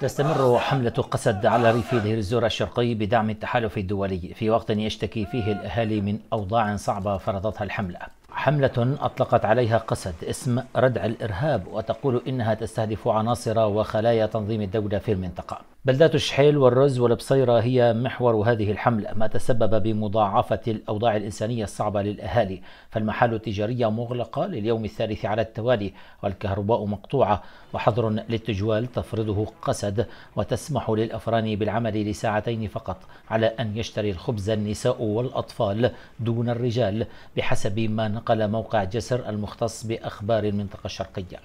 تستمر حملة قسد على ريف دير الزور الشرقي بدعم التحالف الدولي في وقت يشتكي فيه الأهالي من أوضاع صعبة فرضتها الحملة حملة أطلقت عليها قسد اسم ردع الإرهاب وتقول إنها تستهدف عناصر وخلايا تنظيم الدولة في المنطقة بلدات الشحيل والرز والبصيرة هي محور هذه الحملة ما تسبب بمضاعفة الأوضاع الإنسانية الصعبة للأهالي فالمحال التجارية مغلقة لليوم الثالث على التوالي والكهرباء مقطوعة وحظر للتجوال تفرضه قسد وتسمح للأفران بالعمل لساعتين فقط على أن يشتري الخبز النساء والأطفال دون الرجال بحسب ما نقل نقل موقع جسر المختص باخبار المنطقه الشرقيه.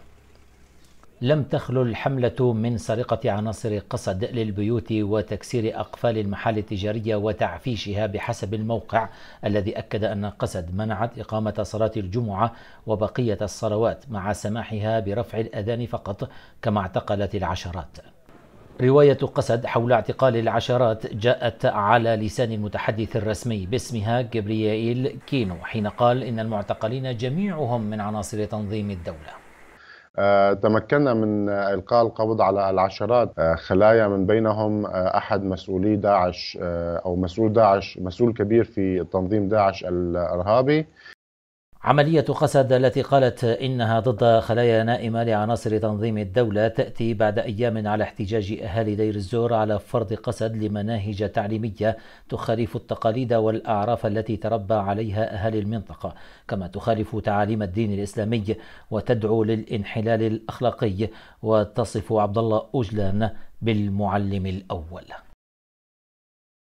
لم تخلو الحملة من سرقة عناصر قصد للبيوت وتكسير أقفال المحال التجارية وتعفيشها بحسب الموقع الذي أكد أن قصد منعت إقامة صلاة الجمعة وبقية الصلوات مع سماحها برفع الأذان فقط كما اعتقلت العشرات رواية قسد حول اعتقال العشرات جاءت على لسان المتحدث الرسمي باسمها جبريائيل كينو حين قال إن المعتقلين جميعهم من عناصر تنظيم الدولة آه، تمكنا من إلقاء القبض على العشرات آه، خلايا من بينهم آه، أحد مسؤولي داعش أو مسؤول داعش مسؤول كبير في تنظيم داعش الإرهابي عملية قسد التي قالت إنها ضد خلايا نائمة لعناصر تنظيم الدولة تأتي بعد أيام على احتجاج أهالي دير الزور على فرض قسد لمناهج تعليمية تخالف التقاليد والأعراف التي تربى عليها أهالي المنطقة كما تخالف تعاليم الدين الإسلامي وتدعو للانحلال الأخلاقي وتصف عبد الله أجلان بالمعلم الأول